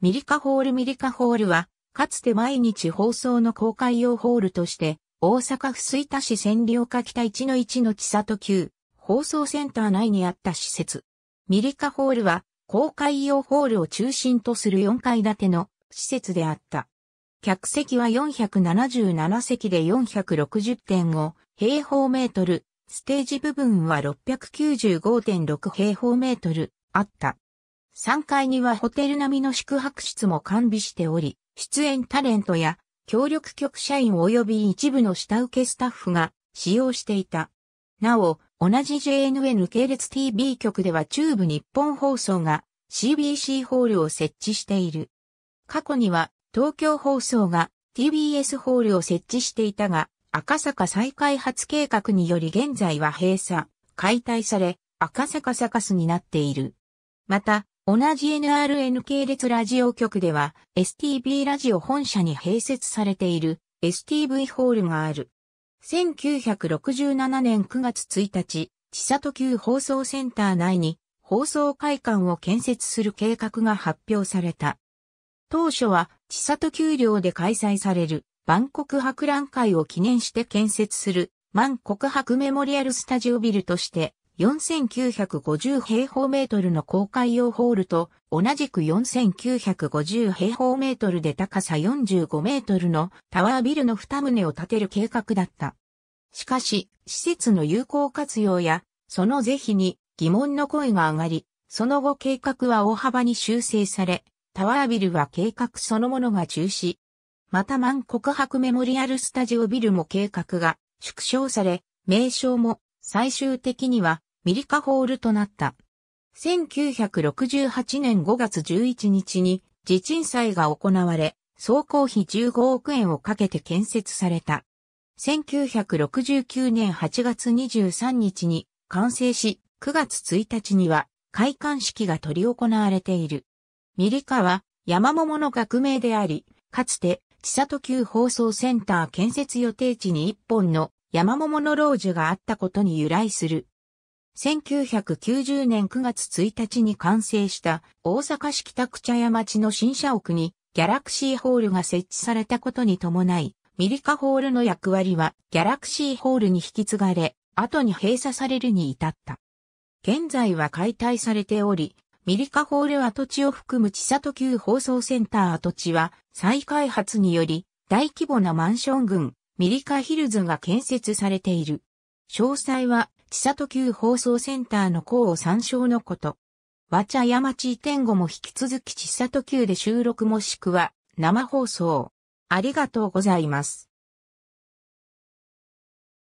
ミリカホールミリカホールは、かつて毎日放送の公開用ホールとして、大阪府水田市占領下北1の1の千里級、放送センター内にあった施設。ミリカホールは、公開用ホールを中心とする4階建ての施設であった。客席は477席で460.5平方メートル、ステージ部分は695.6平方メートルあった。3階にはホテル並みの宿泊室も完備しており、出演タレントや協力局社員及び一部の下請けスタッフが使用していた。なお、同じ JNN 系列 TV 局では中部日本放送が CBC ホールを設置している。過去には東京放送が TBS ホールを設置していたが、赤坂再開発計画により現在は閉鎖、解体され、赤坂サカスになっている。また、同じ NRN 系列ラジオ局では STB ラジオ本社に併設されている STV ホールがある。1967年9月1日、千里急放送センター内に放送会館を建設する計画が発表された。当初は千里急寮で開催される万国博覧会を記念して建設する万国博メモリアルスタジオビルとして4950平方メートルの公開用ホールと同じく4950平方メートルで高さ45メートルのタワービルの2棟を建てる計画だった。しかし、施設の有効活用やその是非に疑問の声が上がり、その後計画は大幅に修正され、タワービルは計画そのものが中止。また万国博メモリアルスタジオビルも計画が縮小され、名称も最終的にはミリカホールとなった。1968年5月11日に地鎮祭が行われ、総工費15億円をかけて建設された。1969年8月23日に完成し、9月1日には開館式が取り行われている。ミリカは山桃の学名であり、かつて千里急放送センター建設予定地に一本の山桃の老樹があったことに由来する1990年9月1日に完成した大阪市北区茶屋町の新社屋にギャラクシーホールが設置されたことに伴い、ミリカホールの役割はギャラクシーホールに引き継がれ、後に閉鎖されるに至った。現在は解体されており、ミリカホール跡地を含む千里旧放送センター跡地は再開発により大規模なマンション群ミリカヒルズが建設されている。詳細は千里旧放送センターの項を参照のこと。和茶山地移転後も引き続き千里旧で収録もしくは生放送。ありがとうございます。